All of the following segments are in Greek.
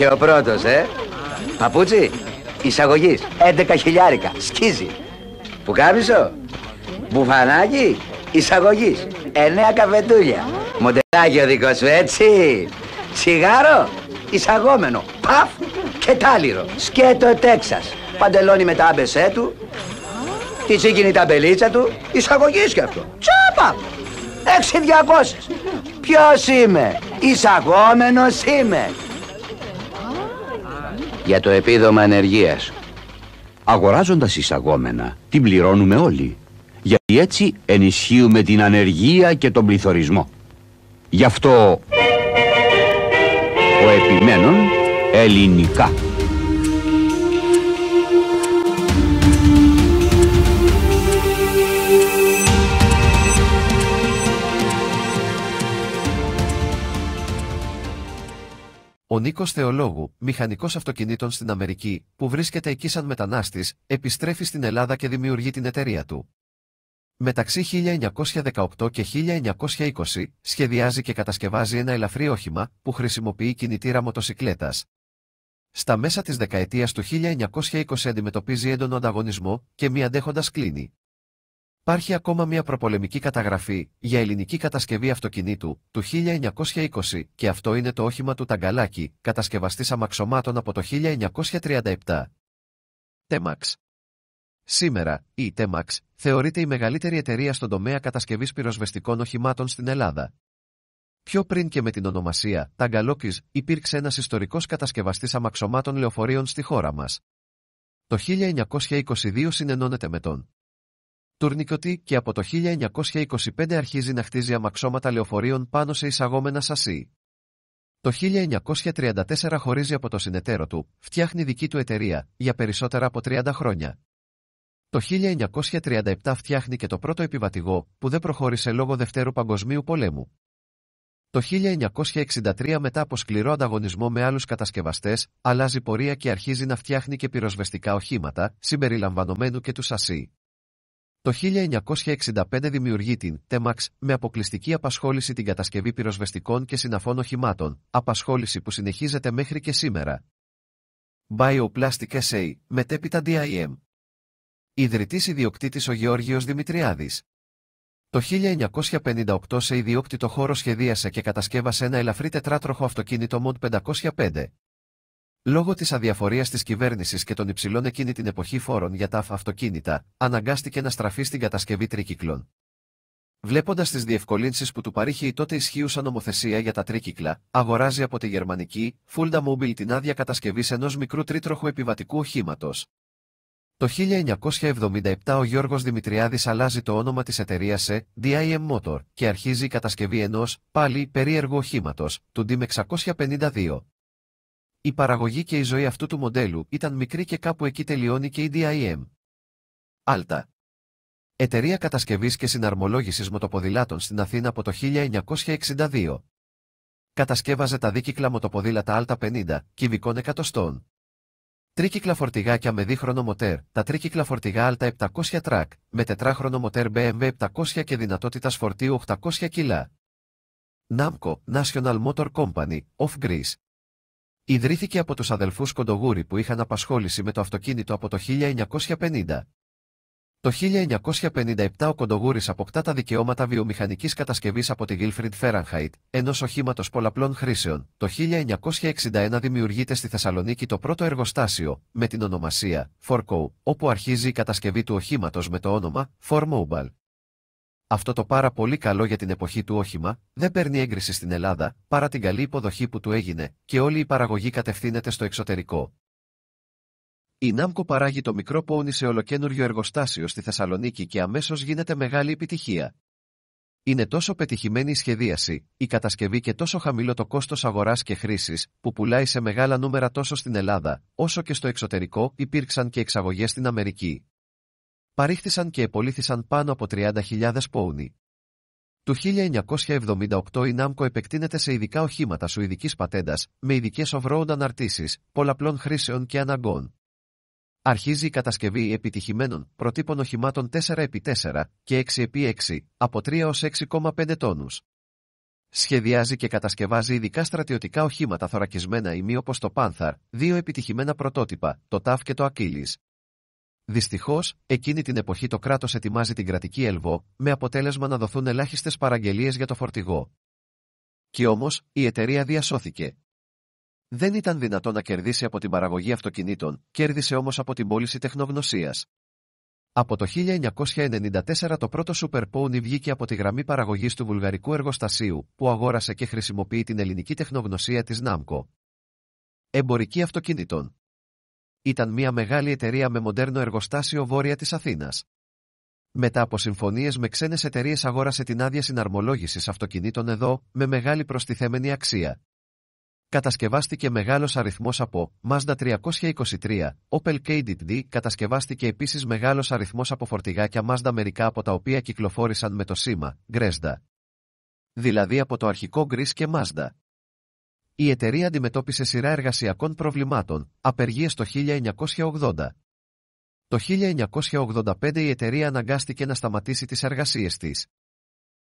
Και ο πρώτος, ε. Παπούτσι, εισαγωγής, 11 χιλιάρικα, σκίζει. Πουκάμισο, μπουφανάκι, εισαγωγής, 9 καφετούλια. Μοντελάκι ο δικός σου, έτσι. Σιγάρο, εισαγόμενο, παφ και τάλιρο. Σκέτο Τέξας, παντελόνι με τα άμπεσέ του, τη τα μπελίτσα του, εισαγωγής και αυτό. Τσάπα, 6.200. Ποιος είμαι, εισαγόμενος είμαι για το επίδομα ανεργίας. Αγοράζοντας εισαγόμενα, την πληρώνουμε όλοι. Γιατί έτσι ενισχύουμε την ανεργία και τον πληθωρισμό. Γι' αυτό ο επιμένων ελληνικά. Ο Νίκος Θεολόγου, μηχανικός αυτοκινήτων στην Αμερική, που βρίσκεται εκεί σαν μετανάστης, επιστρέφει στην Ελλάδα και δημιουργεί την εταιρεία του. Μεταξύ 1918 και 1920, σχεδιάζει και κατασκευάζει ένα ελαφρύ όχημα που χρησιμοποιεί κινητήρα μοτοσικλέτας. Στα μέσα της δεκαετίας του 1920 αντιμετωπίζει έντονο ανταγωνισμό και μη αντέχοντας κλείνει. Υπάρχει ακόμα μια προπολεμική καταγραφή για ελληνική κατασκευή αυτοκινήτου του 1920 και αυτό είναι το όχημα του Ταγκαλάκη, κατασκευαστής αμαξωμάτων από το 1937. Τέμαξ. Σήμερα, η Τέμαξ θεωρείται η μεγαλύτερη εταιρεία στον τομέα κατασκευής πυροσβεστικών οχημάτων στην Ελλάδα. Πιο πριν και με την ονομασία Ταγκαλόκη, υπήρξε ένας ιστορικός κατασκευαστής αμαξωμάτων λεωφορείων στη χώρα μας. Το 1922 συνενώνεται με τον τουρνικωτή και από το 1925 αρχίζει να χτίζει αμαξώματα λεωφορείων πάνω σε εισαγόμενα σασί. Το 1934 χωρίζει από το συνεταίρο του, φτιάχνει δική του εταιρεία, για περισσότερα από 30 χρόνια. Το 1937 φτιάχνει και το πρώτο επιβατηγό, που δεν προχώρησε λόγω Δευτέρου Παγκοσμίου Πολέμου. Το 1963 μετά από σκληρό ανταγωνισμό με άλλους κατασκευαστές, αλλάζει πορεία και αρχίζει να φτιάχνει και πυροσβεστικά οχήματα, συμπεριλαμβανομένου και του σασί. Το 1965 δημιουργεί την ΤΕΜΑΞ με αποκλειστική απασχόληση την κατασκευή πυροσβεστικών και συναφών οχημάτων, απασχόληση που συνεχίζεται μέχρι και σήμερα. Bioplastic SA, μετέπειτα DIM. Ιδρυτής ιδιοκτήτης ο Γεώργιος Δημητριάδης. Το 1958 σε ιδιόκτητο χώρο σχεδίασε και κατασκεύασε ένα ελαφρύ τετράτροχο αυτοκίνητο MOD 505, Λόγω της αδιαφορίας της κυβέρνησης και των υψηλών εκείνη την εποχή φόρων για τα αυτοκίνητα, αναγκάστηκε να στραφεί στην κατασκευή τρίκυκλων. Βλέποντας τις διευκολύνσεις που του παρήχε η τότε ισχύουσα νομοθεσία για τα τρίκυκλα, αγοράζει από τη γερμανική Fulda Mobile την άδεια κατασκευής ενός μικρού τρίτροχου επιβατικού οχήματος. Το 1977 ο Γιώργος Δημητριάδης αλλάζει το όνομα της εταιρείας σε DIM Motor και αρχίζει η κατασκευή ενός πάλι περίεργου οχήματος, του DIM 652 η παραγωγή και η ζωή αυτού του μοντέλου ήταν μικρή και κάπου εκεί τελειώνει και η DIM. Άλτα. Εταιρεία κατασκευής και συναρμολόγησης μοτοποδηλάτων στην Αθήνα από το 1962. Κατασκεύαζε τα δίκυκλα μοτοποδήλατα Άλτα 50, κυβικών εκατοστών. Τρίκυκλα φορτηγάκια με δίχρονο μοτέρ, τα τρίκυκλα φορτηγά Άλτα 700 Track, με τετράχρονο μοτέρ BMW 700 και δυνατότητας φορτίου 800 κιλά. NAMCO, National Motor Company, of Greece, Ιδρύθηκε από τους αδελφούς Κοντογούρη που είχαν απασχόληση με το αυτοκίνητο από το 1950. Το 1957 ο Κοντογούρης αποκτά τα δικαιώματα βιομηχανικής κατασκευής από τη Γίλφριντ Φέρανχαϊτ, ενός οχήματος πολλαπλών χρήσεων. Το 1961 δημιουργείται στη Θεσσαλονίκη το πρώτο εργοστάσιο, με την ονομασία «FORCO», όπου αρχίζει η κατασκευή του οχήματος με το όνομα 4Mobile αυτό το πάρα πολύ καλό για την εποχή του όχημα δεν παίρνει έγκριση στην Ελλάδα παρά την καλή υποδοχή που του έγινε και όλη η παραγωγή κατευθύνεται στο εξωτερικό. Η Νάμκο παράγει το μικρό πόνι σε ολοκένουργιο εργοστάσιο στη Θεσσαλονίκη και αμέσως γίνεται μεγάλη επιτυχία. Είναι τόσο πετυχημένη η σχεδίαση, η κατασκευή και τόσο χαμηλό το κόστος αγοράς και χρήσης, που πουλάει σε μεγάλα νούμερα τόσο στην Ελλάδα, όσο και στο εξωτερικό υπήρξαν και εξαγωγές στην Αμερική παρήχθησαν και επολύθησαν πάνω από 30.000 πόουνι. Το 1978 η Νάμκο επεκτείνεται σε ειδικά οχήματα σουηδικής πατέντας, με ειδικές αναρτήσεις, πολλαπλών χρήσεων και αναγκών. Αρχίζει η κατασκευή επιτυχημένων προτύπων οχημάτων 4x4 και 6x6 από 3 ω 6,5 τόνους. Σχεδιάζει και κατασκευάζει ειδικά στρατιωτικά οχήματα θωρακισμένα ημί όπως το πάνθαρ δύο επιτυχημένα πρωτότυπα, το τάφ και το Achilles. Δυστυχώς, εκείνη την εποχή το κράτος ετοιμάζει την κρατική Ελβό, με αποτέλεσμα να δοθούν ελάχιστες παραγγελίες για το φορτηγό. Κι όμως, η εταιρεία διασώθηκε. Δεν ήταν δυνατό να κερδίσει από την παραγωγή αυτοκινήτων, κέρδισε όμως από την πώληση τεχνογνωσίας. Από το 1994 το πρώτο Super Pony βγήκε από τη γραμμή παραγωγής του βουλγαρικού εργοστασίου, που αγόρασε και χρησιμοποιεί την ελληνική τεχνογνωσία της Νάμκο. Εμπορική αυτοκινήτων ήταν μια μεγάλη εταιρεία με μοντέρνο εργοστάσιο βόρεια της Αθήνας. Μετά από συμφωνίες με ξένες εταιρείες αγόρασε την άδεια συναρμολόγησης αυτοκινήτων εδώ, με μεγάλη προστιθέμενη αξία. Κατασκευάστηκε μεγάλος αριθμός από Mazda 323, Opel KDD, κατασκευάστηκε επίσης μεγάλος αριθμός από φορτηγάκια Mazda μερικά από τα οποία κυκλοφόρησαν με το σήμα, Gresda. Δηλαδή από το αρχικό Gris και Mazda η εταιρεία αντιμετώπισε σειρά εργασιακών προβλημάτων, απεργίες το 1980. Το 1985 η εταιρεία αναγκάστηκε να σταματήσει τις εργασίες της.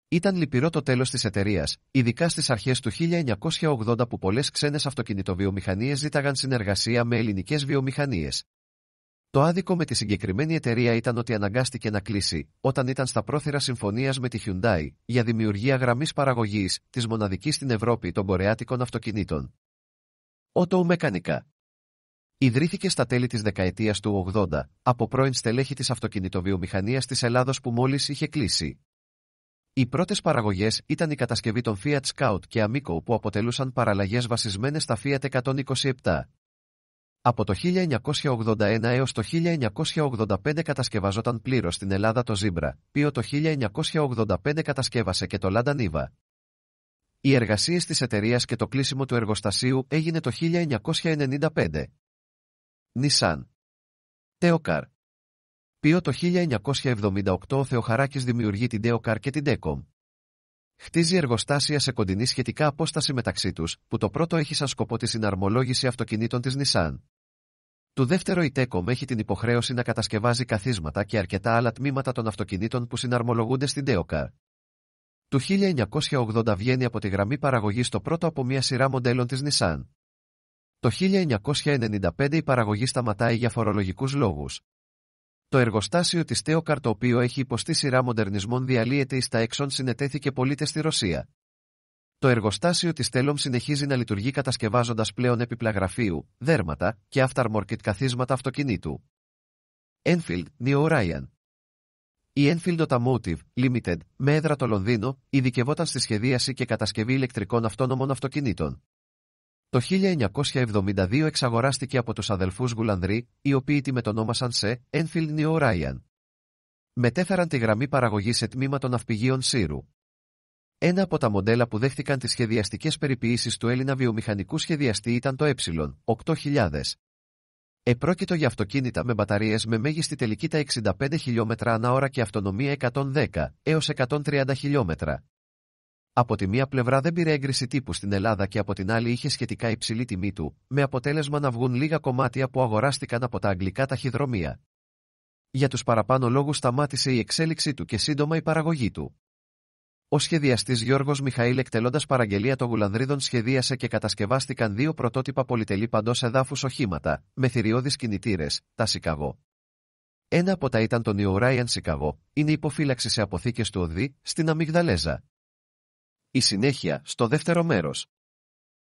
Ήταν λυπηρό το τέλος της εταιρείας, ειδικά στις αρχές του 1980 που πολλές ξένες αυτοκινητοβιομηχανίες ζήταγαν συνεργασία με ελληνικές βιομηχανίες. Το άδικο με τη συγκεκριμένη εταιρεία ήταν ότι αναγκάστηκε να κλείσει όταν ήταν στα πρόθυρα συμφωνίας με τη Hyundai για δημιουργία γραμμής παραγωγής της μοναδικής στην Ευρώπη των πορεάτικων αυτοκινήτων. Ότο Μεκανικά. Ιδρύθηκε στα τέλη της δεκαετίας του 80 από πρώην στελέχη της αυτοκινητοβιομηχανίας της Ελλάδος που μόλις είχε κλείσει. Οι πρώτες παραγωγές ήταν η κατασκευή των Fiat Scout και Amico που αποτελούσαν παραλλαγές βασισμένες στα Fiat 127 από το 1981 έως το 1985 κατασκευαζόταν πλήρως στην Ελλάδα το Ζήμπρα, ποιο το 1985 κατασκεύασε και το Λαντανίβα. Οι εργασίες της εταιρείας και το κλείσιμο του εργοστασίου έγινε το 1995. Νισάν Τεοκάρ Ποιο το 1978 ο Θεοχαράκης δημιουργεί την Τεοκάρ και την Τέκομ. Χτίζει εργοστάσια σε κοντινή σχετικά απόσταση μεταξύ τους, που το πρώτο έχει σαν σκοπό τη συναρμολόγηση αυτοκινήτων της Νισάν. Το δεύτερο η Τέκομ έχει την υποχρέωση να κατασκευάζει καθίσματα και αρκετά άλλα τμήματα των αυτοκινήτων που συναρμολογούνται στην ΤΕΟΚΑ. Το 1980 βγαίνει από τη γραμμή παραγωγής το πρώτο από μια σειρά μοντέλων της Nissan. Το 1995 η παραγωγή σταματάει για φορολογικούς λόγους. Το εργοστάσιο της ΤΕΟΚΑΡ το οποίο έχει υποστεί σειρά μοντερνισμών διαλύεται εις τα έξω συνετέθηκε πολίτες στη Ρωσία. Το εργοστάσιο της Τέλομ συνεχίζει να λειτουργεί κατασκευάζοντας πλέον έπιπλα γραφείου, δέρματα και aftermarket καθίσματα αυτοκινήτου. Enfield, New Orion. Η Enfield Automotive Limited, με έδρα το Λονδίνο, ειδικευόταν στη σχεδίαση και κατασκευή ηλεκτρικών αυτόνομων αυτοκινήτων. Το 1972 εξαγοράστηκε από τους αδελφούς Γουλανδρή, οι οποίοι τη μετονόμασαν σε Enfield New Orion. Μετέφεραν τη γραμμή παραγωγής σε τμήμα των αυπηγείων Σύρου. Ένα από τα μοντέλα που δέχτηκαν τις σχεδιαστικές περιποιήσεις του Έλληνα βιομηχανικού σχεδιαστή ήταν το Ε8000. Επρόκειτο για αυτοκίνητα με μπαταρίες με μέγιστη τελική τα 65 χιλιόμετρα ανά ώρα και αυτονομία 110 έω 130 χιλιόμετρα. Από τη μία πλευρά δεν πήρε έγκριση τύπου στην Ελλάδα και από την άλλη είχε σχετικά υψηλή τιμή του, με αποτέλεσμα να βγουν λίγα κομμάτια που αγοράστηκαν από τα αγγλικά ταχυδρομεία. Για τους παραπάνω λόγους σταμάτησε η εξέλιξή του και σύντομα η παραγωγή του. Ο σχεδιαστής Γιώργος Μιχαήλ, εκτελώντας παραγγελία των γουλανδρίδων, σχεδίασε και κατασκευάστηκαν δύο πρωτότυπα πολυτελή παντός εδάφους οχήματα, με θηριώδεις κινητήρες, τα Σικαβό. Ένα από τα ήταν το New Orion Σικαβό, είναι υποφύλαξη σε αποθήκες του ΟΔΗ, στην Αμυγδαλέζα. Η συνέχεια, στο δεύτερο μέρος.